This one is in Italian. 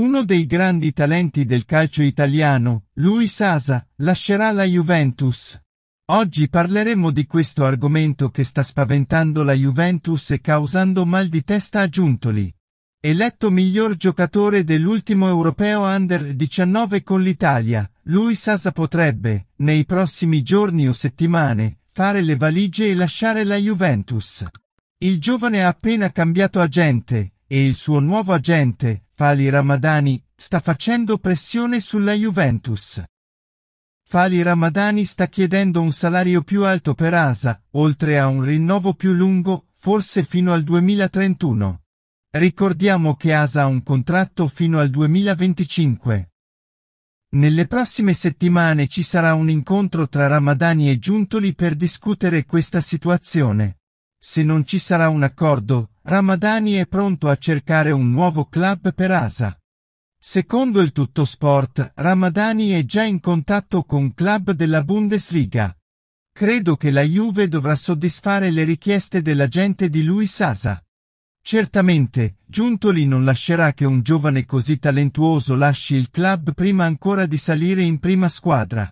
Uno dei grandi talenti del calcio italiano, Luis Sasa, lascerà la Juventus. Oggi parleremo di questo argomento che sta spaventando la Juventus e causando mal di testa a Giuntoli. Eletto miglior giocatore dell'ultimo europeo Under 19 con l'Italia, Luis Sasa potrebbe, nei prossimi giorni o settimane, fare le valigie e lasciare la Juventus. Il giovane ha appena cambiato agente, e il suo nuovo agente, Fali Ramadani, sta facendo pressione sulla Juventus. Fali Ramadani sta chiedendo un salario più alto per Asa, oltre a un rinnovo più lungo, forse fino al 2031. Ricordiamo che Asa ha un contratto fino al 2025. Nelle prossime settimane ci sarà un incontro tra Ramadani e Giuntoli per discutere questa situazione. Se non ci sarà un accordo, Ramadani è pronto a cercare un nuovo club per Asa. Secondo il Tutto Sport, Ramadani è già in contatto con club della Bundesliga. Credo che la Juve dovrà soddisfare le richieste della gente di Luis Asa. Certamente, Giuntoli non lascerà che un giovane così talentuoso lasci il club prima ancora di salire in prima squadra.